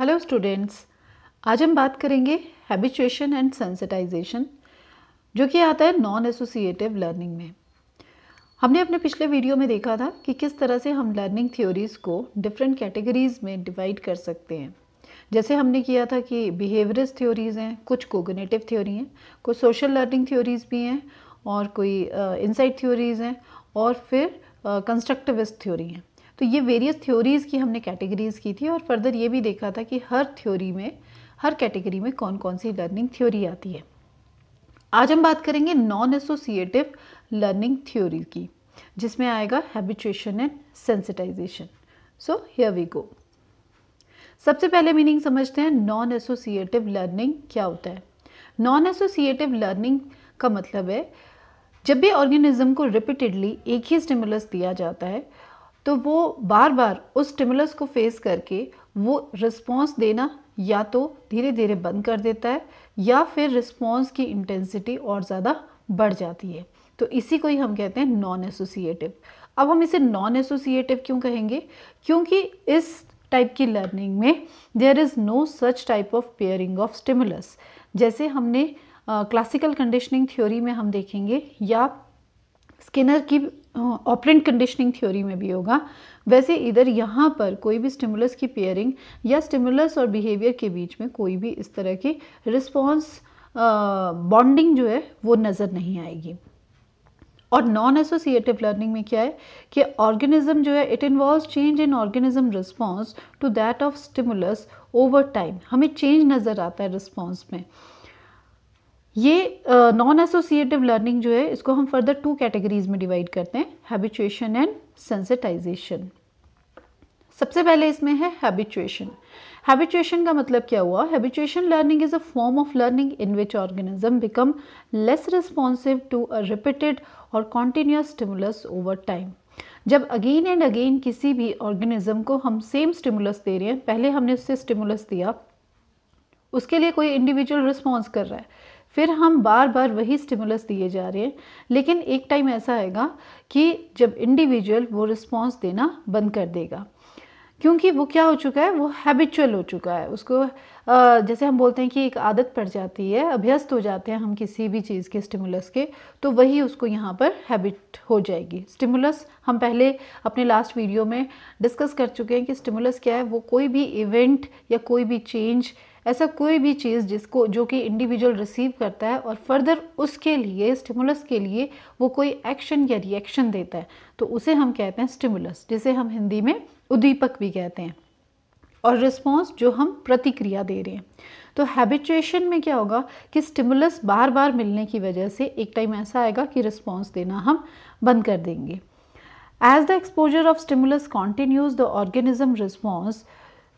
hello students आज हम बात करेंगे हैबिचुएशन एंड सेंसिटाइजेशन जो कि आता है नॉन एसोसिएटिव लर्निंग में हमने अपने पिछले वीडियो में देखा था कि किस तरह से हम लर्निंग थ्योरीज़ को डिफरेंट कैटेगरीज में डिवाइड कर सकते हैं जैसे हमने किया था कि बिहेवियरिस्ट थ्योरीज़ हैं कुछ कोगनेटिव थ्योरी हैं कुछ सोशल लर्निंग थ्योरीज़ भी हैं और कोई इंसाइट uh, थ्योरीज़ हैं और फिर कंस्ट्रक्टिविस्ट uh, थ्योरी हैं तो ये वेरियस थ्योरीज़ की हमने कैटेगरीज़ की थी और फर्दर ये भी देखा था कि हर थ्योरी में हर कैटेगरी में कौन कौन सी लर्निंग थ्योरी आती है आज हम बात करेंगे नॉन एसोसिएटिव लर्निंग थ्योरी की जिसमें आएगा habituation and sensitization so here we go सबसे पहले मीनिंग समझते हैं नॉन एसोसिएटिव लर्निंग क्या होता है नॉन एसोसिएटिव लर्निंग का मतलब है जब भी ऑर्गेनिज्म को रिपीटेडली एक ही स्टिमुलस दिया जाता है तो वो बार बार उस स्टिमुलस को फेस करके वो रिस्पॉन्स देना या तो धीरे धीरे बंद कर देता है या फिर रिस्पॉन्स की इंटेंसिटी और ज़्यादा बढ़ जाती है तो इसी को ही हम कहते हैं नॉन एसोसिएटिव अब हम इसे नॉन एसोसिएटिव क्यों कहेंगे क्योंकि इस टाइप की लर्निंग में there is no such type of pairing of stimulus जैसे हमने क्लासिकल कंडीशनिंग थ्योरी में हम देखेंगे या स्किनर की ऑपरेंट कंडीशनिंग थ्योरी में भी होगा वैसे इधर यहाँ पर कोई भी स्टिमुलस की पेयरिंग या स्टिमुलस और बिहेवियर के बीच में कोई भी इस तरह की रिस्पॉन्स बॉन्डिंग जो है वो नज़र नहीं आएगी और नॉन एसोसिएटिव लर्निंग में क्या है कि ऑर्गेनिज्म जो है it involve change in organism response to that of stimulus over time हमें चेंज नज़र आता है रिस्पॉन्स में ये नॉन एसोसिएटिव लर्निंग जो है इसको हम फर्दर टू कैटेगरीज में डिवाइड करते हैं हैबिचुएशन एंड सेंसिटाइजेशन सबसे पहले इसमें है हैबिचुएशन हैबिचुएशन का मतलब क्या हुआ habituation learning is a form of learning in which organism become less responsive to a repeated और कॉन्टिन्यूस स्टिमुलस ओवर टाइम जब अगेन एंड अगेन किसी भी ऑर्गेनिज्म को हम सेम स्टिमुलस दे रहे हैं पहले हमने उससे स्टिमुलस दिया उसके लिए कोई इंडिविजुअल रिस्पॉन्स कर रहा है फिर हम बार बार वही स्टिमुलस दिए जा रहे हैं लेकिन एक टाइम ऐसा आएगा कि जब इंडिविजुअल वो रिस्पॉन्स देना बंद कर देगा क्योंकि वो क्या हो चुका है वो हैबिचुअल हो चुका है उसको जैसे हम बोलते हैं कि एक आदत पड़ जाती है अभ्यस्त हो जाते हैं हम किसी भी चीज़ के स्टिमुलस के तो वही उसको यहाँ पर हैबिट हो जाएगी स्टिमुलस हम पहले अपने लास्ट वीडियो में डिस्कस कर चुके हैं कि स्टिमुलस क्या है वो कोई भी इवेंट या कोई भी चेंज ऐसा कोई भी चीज़ जिसको जो कि इंडिविजुअल रिसीव करता है और फर्दर उसके लिए स्टिमुलस के लिए वो कोई एक्शन या रिएक्शन देता है तो उसे हम कहते हैं स्टिमुलस जिसे हम हिंदी में उद्दीपक भी कहते हैं और रिस्पॉन्स जो हम प्रतिक्रिया दे रहे हैं तो हैबिचुएशन में क्या होगा कि स्टिमुलस बार बार मिलने की वजह से एक टाइम ऐसा आएगा कि रिस्पॉन्स देना हम बंद कर देंगे as the exposure of stimulus continues the organism response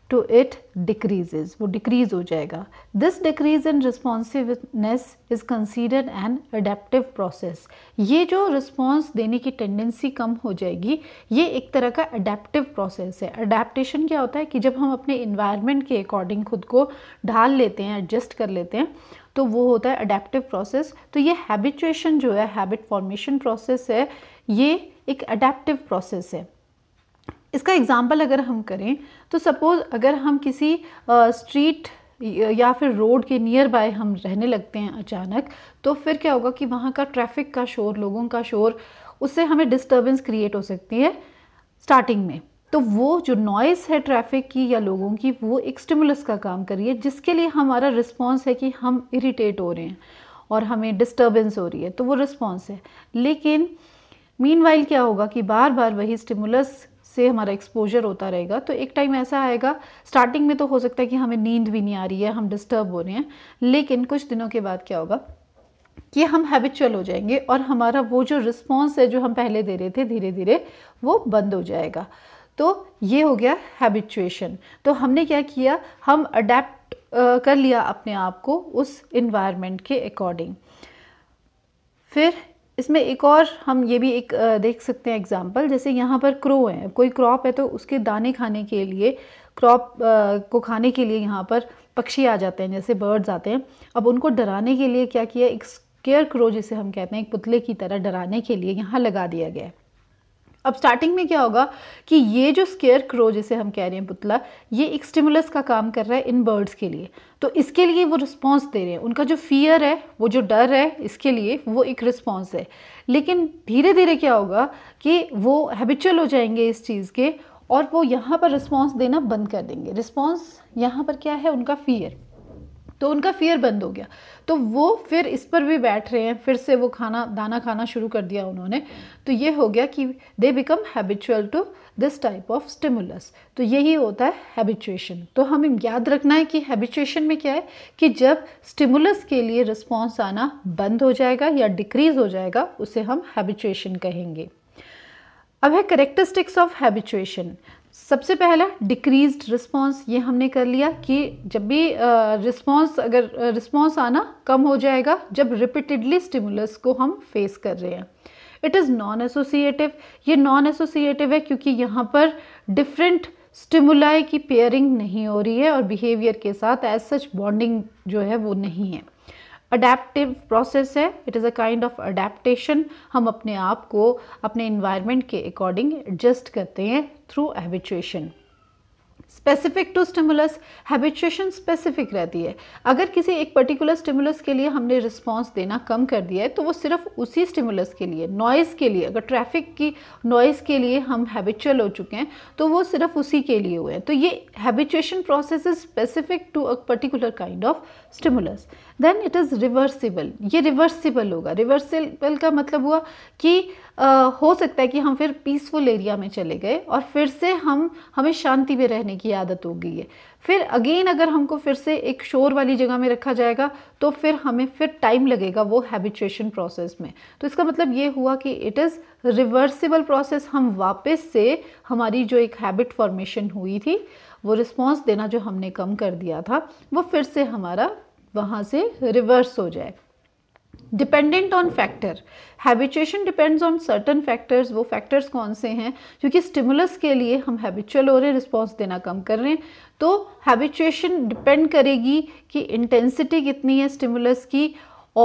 to it decreases वो डिक्रीज हो जाएगा this decrease in responsiveness is considered an adaptive process ये जो रिस्पॉन्स देने की टेंडेंसी कम हो जाएगी ये एक तरह का अडेप्टिव प्रोसेस है अडेप्टेशन क्या होता है कि जब हम अपने इन्वायरमेंट के अकॉर्डिंग खुद को ढाल लेते हैं एडजस्ट कर लेते हैं तो वो होता है अडेप्टिव प्रोसेस तो ये हैबिचुएशन जो है हैबिट फॉर्मेशन प्रोसेस है ये एक अडेप्टिव प्रोसेस है इसका एग्ज़ाम्पल अगर हम करें तो सपोज़ अगर हम किसी स्ट्रीट या फिर रोड के नियर बाय हम रहने लगते हैं अचानक तो फिर क्या होगा कि वहाँ का ट्रैफिक का शोर लोगों का शोर उससे हमें डिस्टर्बेंस क्रिएट हो सकती है स्टार्टिंग में तो वो जो नॉइस है ट्रैफिक की या लोगों की वो एक स्टिमुलस का काम करिए जिसके लिए हमारा रिस्पॉन्स है कि हम इरीटेट हो रहे हैं और हमें डिस्टर्बेंस हो रही है तो वो रिस्पॉन्स है लेकिन मीन क्या होगा कि बार बार वही स्टिमुलस से हमारा एक्सपोजर होता रहेगा तो एक टाइम ऐसा आएगा स्टार्टिंग में तो हो सकता है कि हमें नींद भी नहीं आ रही है हम डिस्टर्ब हो रहे हैं लेकिन कुछ दिनों के बाद क्या होगा कि हम हैबिचुअल हो जाएंगे और हमारा वो जो रिस्पॉन्स है जो हम पहले दे रहे थे धीरे धीरे वो बंद हो जाएगा तो ये हो गया हैबिचुएशन तो हमने क्या किया हम अडेप्ट कर लिया अपने आप को उस इन्वायरमेंट के अकॉर्डिंग फिर इसमें एक और हम ये भी एक देख सकते हैं एग्जाम्पल जैसे यहाँ पर क्रो है कोई क्रॉप है तो उसके दाने खाने के लिए क्रॉप को खाने के लिए यहाँ पर पक्षी आ जाते हैं जैसे बर्ड्स आते हैं अब उनको डराने के लिए क्या किया एक स्केयर क्रो जिसे हम कहते हैं एक पुतले की तरह डराने के लिए यहाँ लगा दिया गया है अब स्टार्टिंग में क्या होगा कि ये जो स्केयर क्रो जिसे हम कह रहे हैं पुतला ये एक स्टिमुलस का काम कर रहा है इन बर्ड्स के लिए तो इसके लिए वो रिस्पॉन्स दे रहे हैं उनका जो फियर है वो जो डर है इसके लिए वो एक रिस्पॉन्स है लेकिन धीरे धीरे क्या होगा कि वो हैबिचुअल हो जाएंगे इस चीज़ के और वो यहाँ पर रिस्पॉन्स देना बंद कर देंगे रिस्पॉन्स यहाँ पर क्या है उनका फियर तो उनका फियर बंद हो गया तो वो फिर इस पर भी बैठ रहे हैं फिर से वो खाना दाना खाना शुरू कर दिया उन्होंने तो ये हो गया कि they become habitual to this type of stimulus तो यही होता है हैबिचुएशन तो हमें याद रखना है कि हैबिचुएशन में क्या है कि जब स्टिमुलस के लिए रिस्पॉन्स आना बंद हो जाएगा या डिक्रीज़ हो जाएगा उसे हम हैबिचुएशन कहेंगे अब है करेक्टरिस्टिक्स ऑफ हैबिचुएशन सबसे पहला डिक्रीज रिस्पॉन्स ये हमने कर लिया कि जब भी रिस्पॉन्स अगर रिस्पॉन्स आना कम हो जाएगा जब रिपीटेडली स्टिमुलस को हम फेस कर रहे हैं इट इज़ नॉन एसोसिएटिव ये नॉन एसोसिएटिव है क्योंकि यहाँ पर डिफरेंट स्टिमुलाई की पेयरिंग नहीं हो रही है और बिहेवियर के साथ एज सच बॉन्डिंग जो है वो नहीं है अडेप्टिव प्रोसेस है it is a kind of adaptation हम अपने आप को अपने इन्वायरमेंट के अकॉर्डिंग एडजस्ट करते हैं through habituation specific to stimulus habituation specific रहती है अगर किसी एक पर्टिकुलर स्टिमुलस के लिए हमने रिस्पॉन्स देना कम कर दिया है तो वो सिर्फ उसी स्टिमुलस के लिए नॉइज़ के लिए अगर ट्रैफिक की नॉइज़ के लिए हम हैबिचुअल हो चुके हैं तो वो सिर्फ उसी के लिए हुए हैं तो ये habituation process is specific to a particular kind of stimulus then it is reversible ये रिवर्सिबल होगा रिवर्सिबल का मतलब हुआ कि आ, हो सकता है कि हम फिर पीसफुल एरिया में चले गए और फिर से हम हमें शांति में रहने की आदत हो गई है फिर अगेन अगर हमको फिर से एक शोर वाली जगह में रखा जाएगा तो फिर हमें फिर टाइम लगेगा वो हैबिचुएशन प्रोसेस में तो इसका मतलब ये हुआ कि इट इज़ रिवर्सिबल प्रोसेस हम वापस से हमारी जो एक हैबिट फॉर्मेशन हुई थी वो रिस्पॉन्स देना जो हमने कम कर दिया था वो फिर से हमारा वहाँ से रिवर्स हो जाए dependent on factor habituation depends on certain factors वो फैक्टर्स कौन से हैं क्योंकि स्टिमुलस के लिए हम हैबिचुअल हो रहे हैं रिस्पॉन्स देना कम कर रहे हैं तो हैबिचुएशन डिपेंड करेगी कि इंटेंसिटी कितनी है स्टिमुलस की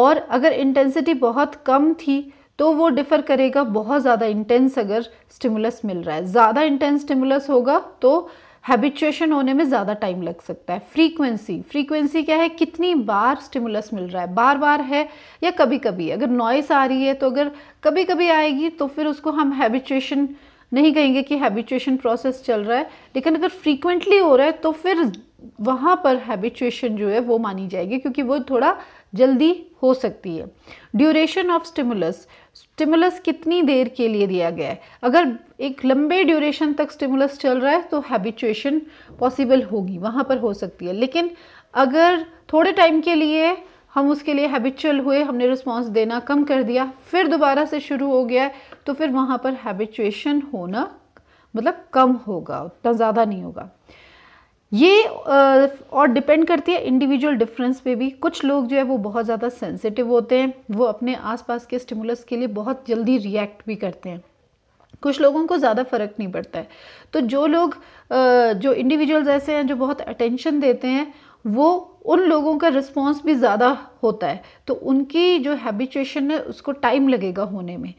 और अगर इंटेंसिटी बहुत कम थी तो वो डिफ़र करेगा बहुत ज़्यादा इंटेंस अगर स्टिमुलस मिल रहा है ज़्यादा इंटेंस स्टिमुलस होगा तो हैबिचुएशन होने में ज़्यादा टाइम लग सकता है फ्रीक्वेंसी फ्रीक्वेंसी क्या है कितनी बार स्टिमुलस मिल रहा है बार बार है या कभी कभी अगर नॉइस आ रही है तो अगर कभी कभी आएगी तो फिर उसको हम हैबिचुएशन नहीं कहेंगे कि हैबिचुएशन प्रोसेस चल रहा है लेकिन अगर फ्रीक्वेंटली हो रहा है तो फिर वहाँ पर हैबिचुएशन जो है वो मानी जाएगी क्योंकि वो थोड़ा जल्दी हो सकती है ड्यूरेशन ऑफ स्टिमुलस स्टिमुलस कितनी देर के लिए दिया गया है अगर एक लंबे ड्यूरेशन तक स्टिमुलस चल रहा है तो हैबिचुएशन पॉसिबल होगी वहाँ पर हो सकती है लेकिन अगर थोड़े टाइम के लिए हम उसके लिए हैबिचुअल हुए हमने रिस्पॉन्स देना कम कर दिया फिर दोबारा से शुरू हो गया तो फिर वहाँ पर हैबिचुएशन होना मतलब कम होगा उतना ज़्यादा नहीं होगा ये और डिपेंड करती है इंडिविजुअल डिफरेंस पे भी कुछ लोग जो है वो बहुत ज़्यादा सेंसिटिव होते हैं वो अपने आसपास के स्टिमुलस के लिए बहुत जल्दी रिएक्ट भी करते हैं कुछ लोगों को ज़्यादा फ़र्क नहीं पड़ता है तो जो लोग जो इंडिविजुअल्स ऐसे हैं जो बहुत अटेंशन देते हैं वो उन लोगों का रिस्पॉन्स भी ज़्यादा होता है तो उनकी जो हैबिचुएशन है उसको टाइम लगेगा होने में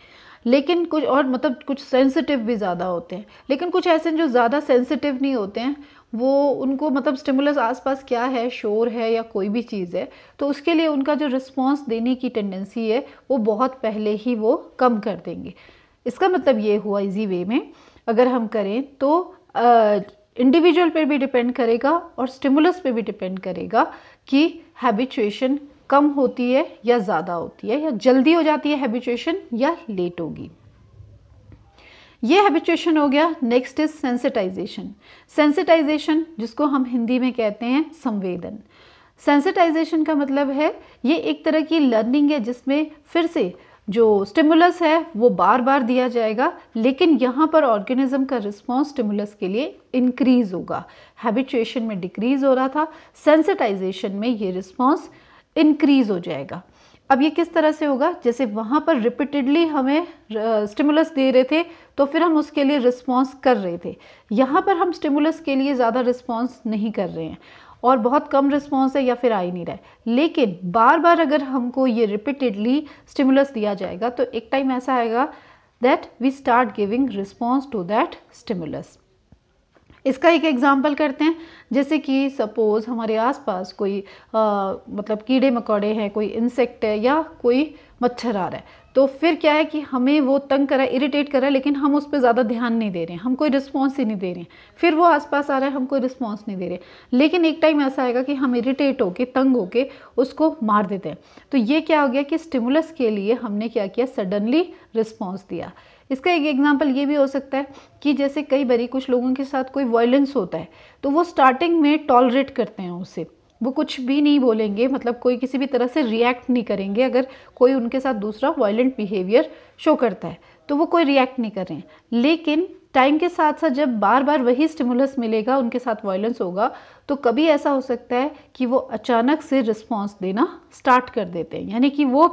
लेकिन कुछ और मतलब कुछ सेंसिटिव भी ज़्यादा होते हैं लेकिन कुछ ऐसे जो ज़्यादा सेंसिटिव नहीं होते हैं वो उनको मतलब स्टिमुलस आसपास क्या है शोर है या कोई भी चीज़ है तो उसके लिए उनका जो रिस्पॉन्स देने की टेंडेंसी है वो बहुत पहले ही वो कम कर देंगे इसका मतलब ये हुआ इजी वे में अगर हम करें तो इंडिविजुअल पे भी डिपेंड करेगा और स्टिमुलस पे भी डिपेंड करेगा कि हैबिचुएशन कम होती है या ज़्यादा होती है या जल्दी हो जाती है हैबिचुएशन या लेट होगी ये हैबिचुएशन हो गया नेक्स्ट इज सेंसिटाइजेशन सेंसिटाइजेशन जिसको हम हिंदी में कहते हैं संवेदन सेंसिटाइजेशन का मतलब है ये एक तरह की लर्निंग है जिसमें फिर से जो स्टिमुलस है वो बार बार दिया जाएगा लेकिन यहाँ पर ऑर्गेनिज्म का रिस्पांस स्टिमुलस के लिए इंक्रीज़ होगा हैबिचुएशन में डिक्रीज़ हो रहा था सेंसिटाइजेशन में ये रिस्पांस इंक्रीज़ हो जाएगा अब ये किस तरह से होगा जैसे वहाँ पर रिपीटेडली हमें स्टिमुलस दे रहे थे तो फिर हम उसके लिए रिस्पॉन्स कर रहे थे यहाँ पर हम स्टिमुलस के लिए ज़्यादा रिस्पॉन्स नहीं कर रहे हैं और बहुत कम रिस्पॉन्स है या फिर आ ही नहीं रहा है लेकिन बार बार अगर हमको ये रिपीटेडली स्टिमुलस दिया जाएगा तो एक टाइम ऐसा आएगा that we start giving response to that stimulus इसका एक एग्ज़ाम्पल करते हैं जैसे कि सपोज़ हमारे आसपास कोई आ, मतलब कीड़े मकोड़े हैं कोई इंसेक्ट है या कोई मच्छर आ रहा है तो फिर क्या है कि हमें वो तंग करा इरिटेट करा लेकिन हम उस पर ज़्यादा ध्यान नहीं दे रहे हैं हम कोई रिस्पॉन्स ही नहीं दे रहे हैं फिर वो आसपास आ रहा है हम कोई रिस्पॉन्स नहीं दे रहे लेकिन एक टाइम ऐसा आएगा कि हम इरीटेट होके तंग होके उसको मार देते हैं तो ये क्या हो गया कि स्टिमुलस के लिए हमने क्या किया सडनली रिस्पॉन्स दिया इसका एक एग्जाम्पल ये भी हो सकता है कि जैसे कई बारी कुछ लोगों के साथ कोई वॉयलेंस होता है तो वो स्टार्टिंग में टॉलरेट करते हैं उसे वो कुछ भी नहीं बोलेंगे मतलब कोई किसी भी तरह से रिएक्ट नहीं करेंगे अगर कोई उनके साथ दूसरा वायलेंट बिहेवियर शो करता है तो वो कोई रिएक्ट नहीं कर रहे हैं लेकिन टाइम के साथ साथ जब बार बार वही स्टिमुलस मिलेगा उनके साथ वायलेंस होगा तो कभी ऐसा हो सकता है कि वो अचानक से रिस्पॉन्स देना स्टार्ट कर देते हैं यानी कि वो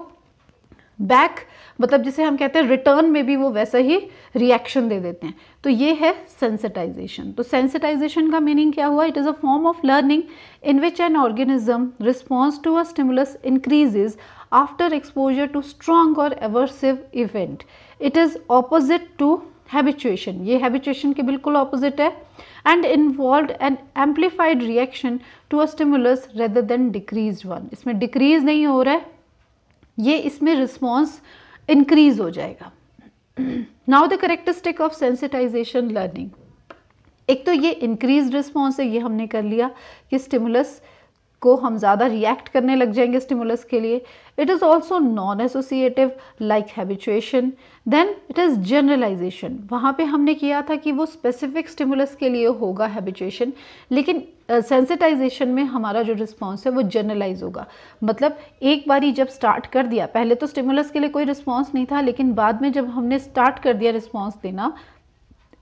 बैक मतलब जिसे हम कहते हैं रिटर्न में भी वो वैसा ही रिएक्शन दे देते हैं तो ये है सेंसिटाइजेशन तो सेंसिटाइजेशन का मीनिंग क्या हुआ it is a form of learning in which an organism response to a stimulus increases after exposure to strong और aversive event it is opposite to habituation ये हैबिचुएशन के बिल्कुल ऑपोजिट है and involve an amplified reaction to a stimulus rather than decrease one इसमें decrease नहीं हो रहा है ये इसमें रिस्पॉन्स इंक्रीज हो जाएगा now the characteristic of sensitisation learning एक तो ये इंक्रीज रिस्पॉन्स है ये हमने कर लिया कि स्टिमुलस को हम ज़्यादा रिएक्ट करने लग जाएंगे स्टिमुलस के लिए it is also non associative like habituation then it is generalisation वहाँ पे हमने किया था कि वो स्पेसिफिक स्टिमुलस के लिए होगा हैबिचुएशन लेकिन सेंसिटाइजेशन uh, में हमारा जो रिस्पॉन्स है वो जनरलाइज होगा मतलब एक बारी जब स्टार्ट कर दिया पहले तो स्टिमुलस के लिए कोई रिस्पॉन्स नहीं था लेकिन बाद में जब हमने स्टार्ट कर दिया रिस्पॉन्स देना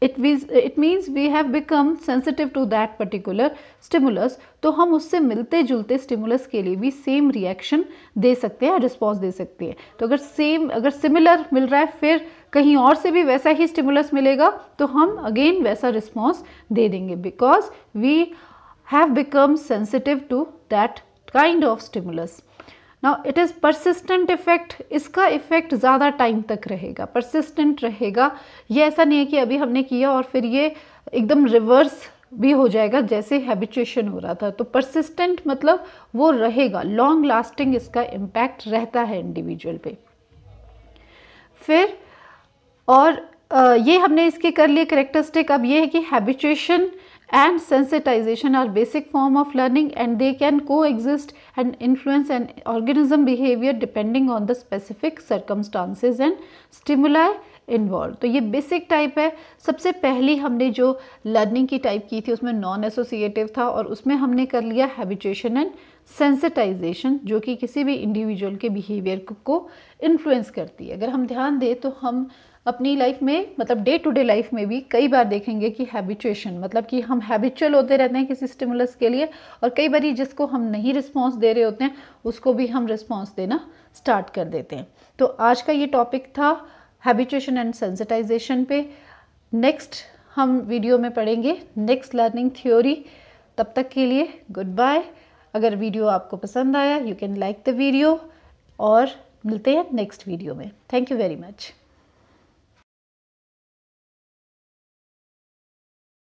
it was it means we have become sensitive to that particular stimulus तो हम उससे मिलते जुलते स्टिमुलस के लिए भी सेम रिएक्शन दे सकते हैं रिस्पॉन्स दे सकते हैं तो अगर सेम अगर सिमिलर मिल रहा है फिर कहीं और से भी वैसा ही स्टिमुलस मिलेगा तो हम अगेन वैसा रिस्पॉन्स दे देंगे because we have become sensitive to that kind of stimulus now it is persistent effect इसका इफेक्ट ज़्यादा टाइम तक रहेगा परसिस्टेंट रहेगा ये ऐसा नहीं है कि अभी हमने किया और फिर ये एकदम रिवर्स भी हो जाएगा जैसे हैबिचुएशन हो रहा था तो परसिस्टेंट मतलब वो रहेगा लॉन्ग लास्टिंग इसका इम्पैक्ट रहता है इंडिविजुअल पे फिर और ये हमने इसके कर लिए करेक्टरिस्टिक अब ये है कि habituation and sensitization are basic form of learning and they can coexist and influence an organism behavior depending on the specific circumstances and stimuli involve तो ये बेसिक टाइप है सबसे पहली हमने जो लर्निंग की टाइप की थी उसमें नॉन एसोसिएटिव था और उसमें हमने कर लिया हैबिटेशन एंड सेंसिटाइजेशन जो कि किसी भी इंडिविजुअल के बिहेवियर को इन्फ्लुएंस करती है अगर हम ध्यान दें तो हम अपनी लाइफ में मतलब डे टू डे लाइफ में भी कई बार देखेंगे कि हैबिचुएशन मतलब कि हम हैबिचुअल होते रहते हैं किसी स्टिमुलस के लिए और कई बार जिसको हम नहीं रिस्पॉन्स दे रहे होते हैं उसको भी हम रिस्पॉन्स देना स्टार्ट कर देते हैं तो आज का ये टॉपिक था हैबिचुएशन एंड सेंसिटाइजेशन पे नेक्स्ट हम वीडियो में पढ़ेंगे नेक्स्ट लर्निंग थ्योरी तब तक के लिए गुड बाय अगर वीडियो आपको पसंद आया you can like the video और मिलते हैं नेक्स्ट वीडियो में थैंक यू वेरी मच